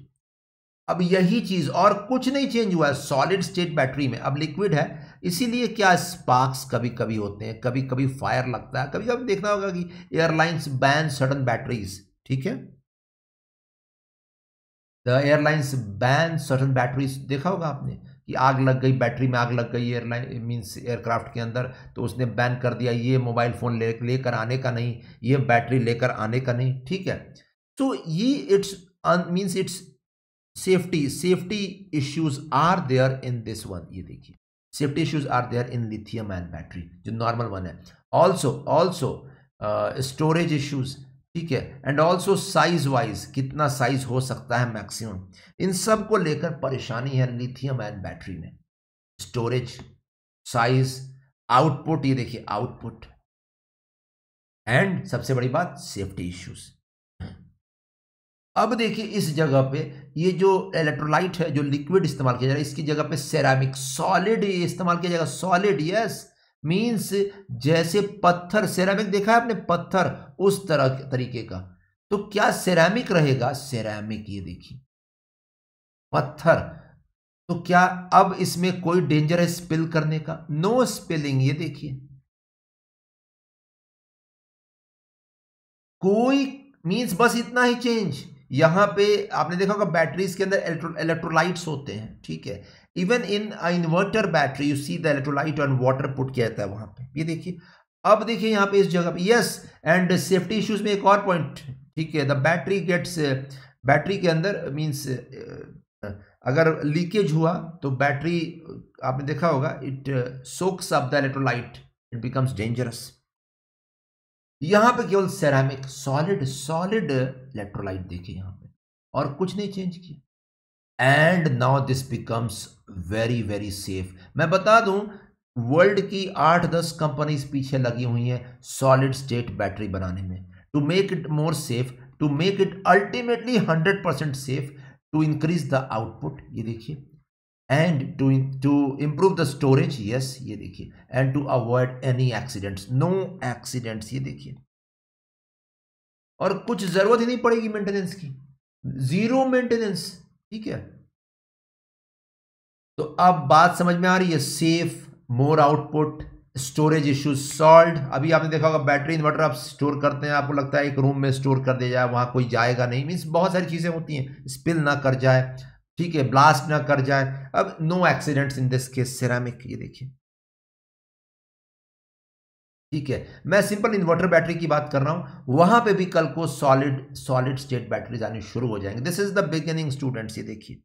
अब यही चीज़ और कुछ नहीं चेंज हुआ है सॉलिड स्टेट बैटरी में अब लिक्विड है इसीलिए क्या स्पार्क्स कभी कभी होते हैं कभी कभी फायर लगता है कभी कभी देखना होगा कि एयरलाइंस बैन सडन बैटरीज ठीक है the airlines ban certain batteries देखा होगा आपने कि आग लग गई बैटरी में आग लग गई एयरलाइन मीन्स एयरक्राफ्ट के अंदर तो उसने बैन कर दिया ये मोबाइल फ़ोन ले लेकर आने का नहीं ये बैटरी लेकर आने का नहीं ठीक है तो ये it's means it's safety safety issues are there in this one ये देखिए safety issues are there in lithium ion battery जो नॉर्मल वन है ऑल्सो ऑल्सो स्टोरेज इश्यूज ठीक है एंड ऑल्सो साइज वाइज कितना साइज हो सकता है मैक्सिमम इन सब को लेकर परेशानी है लिथियम आयन बैटरी में स्टोरेज साइज आउटपुट ये देखिए आउटपुट एंड सबसे बड़ी बात सेफ्टी इश्यूज अब देखिए इस जगह पे ये जो इलेक्ट्रोलाइट है जो लिक्विड इस्तेमाल किया जा रहा है इसकी जगह पे सेरामिक सॉलिड इस्तेमाल किया जाएगा सॉलिड यस मीन्स जैसे पत्थर सेरामिक देखा है आपने पत्थर उस तरह तरीके का तो क्या सेरामिक रहेगा सेरामिक ये देखिए पत्थर तो क्या अब इसमें कोई डेंजर है स्पिल करने का नो स्पिलिंग ये देखिए कोई मीन्स बस इतना ही चेंज यहाँ पे आपने देखा होगा बैटरीज के अंदर इलेक्ट्रोलाइट्स होते हैं ठीक है even in inverter battery you see the electrolyte and water put किया जाता है वहां पे ये देखिए अब देखिए यहाँ पे इस जगह पे यस एंड सेफ्टी इश्यूज में एक और पॉइंट ठीक है द बैटरी गेट्स बैटरी के अंदर मीन्स अगर लीकेज हुआ तो बैटरी आपने देखा होगा it soaks up the electrolyte it becomes dangerous यहां पे केवल सेरामिक सॉलिड सॉलिड इलेक्ट्रोलाइट देखिए यहां पे और कुछ नहीं चेंज किया and now this becomes very very safe मैं बता दूं वर्ल्ड की आठ दस कंपनीज पीछे लगी हुई हैं सॉलिड स्टेट बैटरी बनाने में to make it more safe to make it ultimately hundred percent safe to increase the output ये देखिए and to to improve the storage yes ये देखिए and to avoid any accidents no accidents ये देखिए और कुछ जरूरत ही नहीं पड़ेगी मेंटेनेंस की जीरो मेंटेनेंस ठीक है तो अब बात समझ में आ रही है safe more output storage issues solve अभी आपने देखा होगा बैटरी इन्वर्टर आप स्टोर करते हैं आपको लगता है एक रूम में स्टोर कर दिया जाए वहां कोई जाएगा नहीं मीन्स बहुत सारी चीज़ें होती हैं स्पिल ना कर जाए ठीक है ब्लास्ट ना कर जाए अब no accidents in this case ceramic ये देखिए ठीक है मैं सिंपल इन्वर्टर बैटरी की बात कर रहा हूं वहां पे भी कल को सॉलिड सॉलिड स्टेट बैटरीज आनी शुरू हो जाएंगे this is the beginning students ये देखिए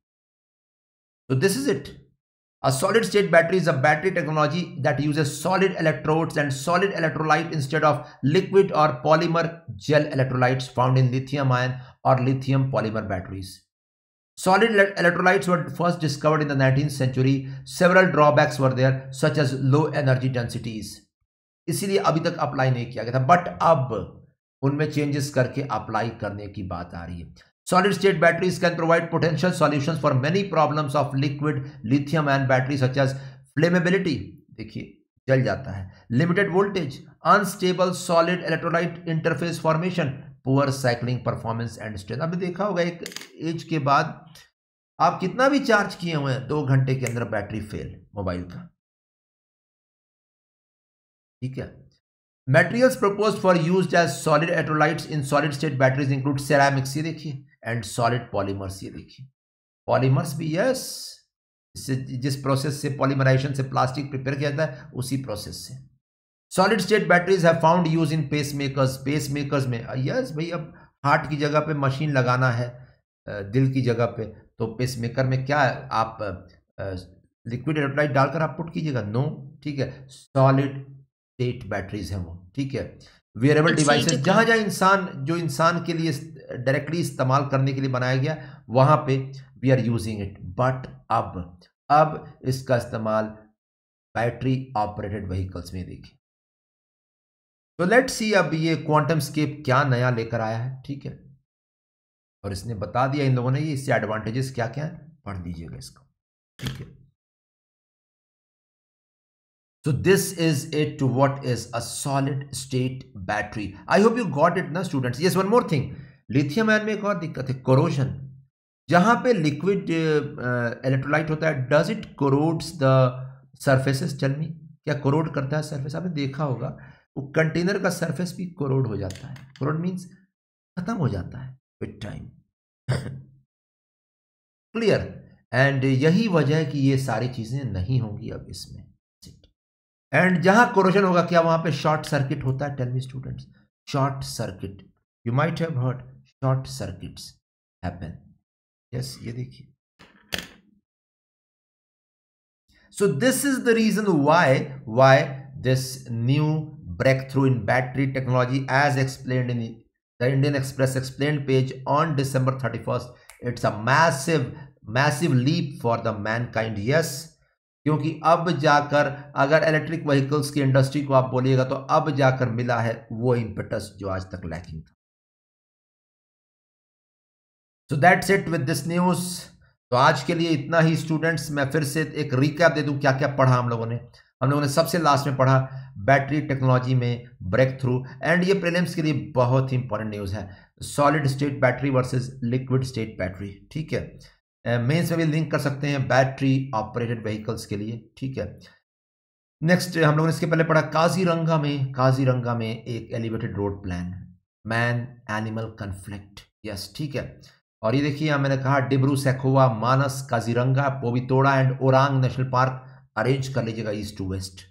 तो this is it a solid state battery is a battery technology that uses solid electrodes and solid electrolyte instead of liquid और polymer gel electrolytes found in lithium ion और lithium polymer batteries Solid electrolytes were first discovered in the 19th century. Several drawbacks were there, such as low energy densities. इसीलिए अभी तक apply नहीं किया गया था but अब उनमें चेंजेस करके अप्लाई करने की बात आ रही है solid state batteries can provide potential solutions for many problems of liquid lithium and battery such as flammability देखिए जल जाता है limited voltage unstable solid electrolyte interface formation poor cycling performance and strength अभी देखा होगा एक एज के बाद आप कितना भी चार्ज किए हुए हैं दो घंटे के अंदर बैटरी फेल मोबाइल का ठीक है materials propose for use as solid electrolyte in solid state batteries include ceramics ये देखिए एंड सॉलिड पॉलीमर्स ये देखिए पॉलीमर्स भी यस जिस प्रोसेस से पॉलीमराइजेशन से प्लास्टिक प्रिपेयर किया जाता है उसी प्रोसेस से solid state batteries have found use in pacemakers pacemakers में यस uh, भाई अब हार्ट की जगह पे मशीन लगाना है uh, दिल की जगह पे तो पेसमेकर में क्या आप लिक्विड uh, एरोलाइट डालकर आप पुट कीजिएगा नो ठीक है सॉलिड स्टेट बैटरीज हैं वो ठीक है वेरेबल डिवाइस जहाँ जहाँ इंसान जो इंसान के लिए डायरेक्टली इस्तेमाल करने के लिए बनाया गया वहाँ पे we are using it but अब अब इसका इस्तेमाल बैटरी ऑपरेटेड व्हीकल्स में देखिए तो लेट सी अब ये क्वांटम स्केप क्या नया लेकर आया है ठीक है और इसने बता दिया इन लोगों ने इससे एडवांटेजेस क्या क्या है पढ़ लीजिएगा इसको ठीक है so this is it to what is a solid state battery i hope you got it na students yes one more thing lithium ion mein ek aur dikkat hai जहां पे लिक्विड इलेक्ट्रोलाइट होता है does it corrodes the surfaces चलनी क्या करोड करता है surface आपने देखा होगा वो कंटेनर का सरफेस भी क्रोड हो जाता है क्रोड मीन्स खत्म हो जाता है विथ टाइम क्लियर एंड यही वजह है कि ये सारी चीज़ें नहीं होंगी अब इसमें एंड जहां क्रोशन होगा क्या वहां पे शॉर्ट सर्किट होता है tell me students short circuit you might have heard short circuits happen yes ये देखिए so this is the reason why why this new breakthrough in battery technology as explained in the Indian Express explained page on December 31st. It's a massive, massive leap for the mankind. Yes. क्योंकि अब जाकर अगर electric vehicles की industry को आप बोलिएगा तो अब जाकर मिला है वो इम्पेटस जो आज तक लैकिंग था so that's it with this news तो आज के लिए इतना ही स्टूडेंट्स मैं फिर से एक रिकैप दे दूं क्या क्या पढ़ा हम लोगों ने हम लोगों ने सबसे लास्ट में पढ़ा बैटरी टेक्नोलॉजी में ब्रेक थ्रू एंड ये प्रीलिम्स के लिए बहुत ही इंपॉर्टेंट न्यूज़ है solid state battery versus liquid state battery ठीक है मेंस में भी लिंक कर सकते हैं बैटरी ऑपरेटेड व्हीकल्स के लिए ठीक है नेक्स्ट हम लोगों ने इसके पहले पढ़ा काजीरंगा में काजीरंगा में एक elevated road plan man animal conflict yes ठीक है और ये देखिए मैंने कहा Dibru Saikhowa Manas Kaziranga Pobitora and Orang national park arrange कर लीजिएगा east to west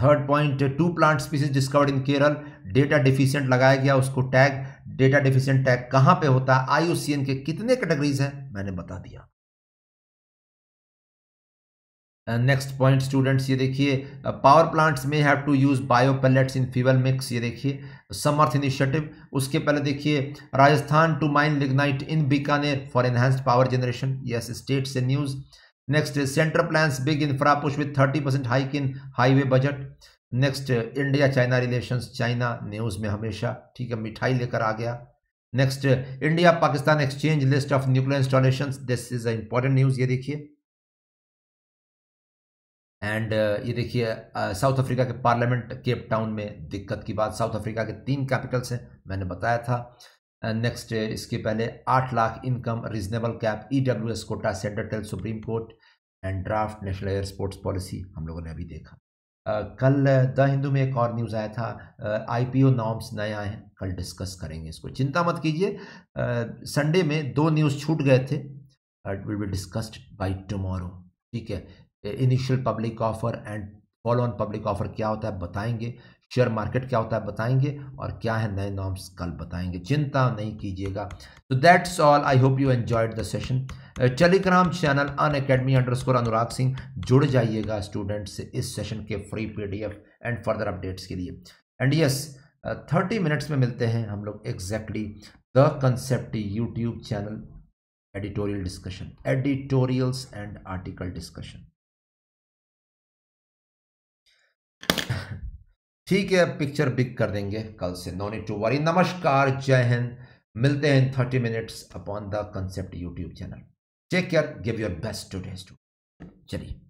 third point two plant species discovered in Kerala data deficient लगाया गया उसको टैग डेटा डिफिशियंट टैग कहां पे होता है आईयूसीएन के कितने कैटेगरीज हैं मैंने बता दिया नेक्स्ट पॉइंट स्टूडेंट्स ये देखिए पावर प्लांट्स में have to use bio pellets in fuel mix ये देखिए समर्थ इनिशिएटिव उसके पहले देखिए Rajasthan to mine lignite in Bikaner for enhanced power generation yes state से news next central plans big infra push with thirty percent hike in highway budget next India China relations China news में हमेशा ठीक है मिठाई लेकर आ गया next India Pakistan exchange list of nuclear installation this is a important news ये देखिए एंड uh, ये देखिए साउथ अफ्रीका के पार्लियामेंट केप टाउन में दिक्कत की बात साउथ अफ्रीका के तीन कैपिटल्स हैं मैंने बताया था नेक्स्ट इसके पहले आठ lakh income reasonable cap E W S quota centre tell supreme Court and draft national air sports policy हम लोगों ने अभी देखा कल द हिंदू में एक और न्यूज़ आया था आईपीओ नॉर्म्स नए आए हैं कल डिस्कस करेंगे इसको चिंता मत कीजिए संडे में दो न्यूज़ छूट गए थे it will be discussed by tomorrow ठीक है initial public offer and follow on public offer क्या होता है बताएंगे शेयर मार्केट क्या होता है बताएंगे और क्या है नए नॉर्म्स कल बताएंगे चिंता नहीं कीजिएगा तो that's all I hope you enjoyed the session Telegram channel Unacademy underscore Anurag Singh जुड़ जाइएगा स्टूडेंट से इस सेशन के free PDF and further updates के लिए एंड यस थर्टी मिनट्स में मिलते हैं हम लोग exactly the concept YouTube channel editorial discussion editorials and article discussion ठीक है पिक्चर बिक कर देंगे कल से नो नीड टू वरी नमस्कार जय हिंद मिलते हैं in thirty minutes upon the concept YouTube channel take care give your best two days to चलिए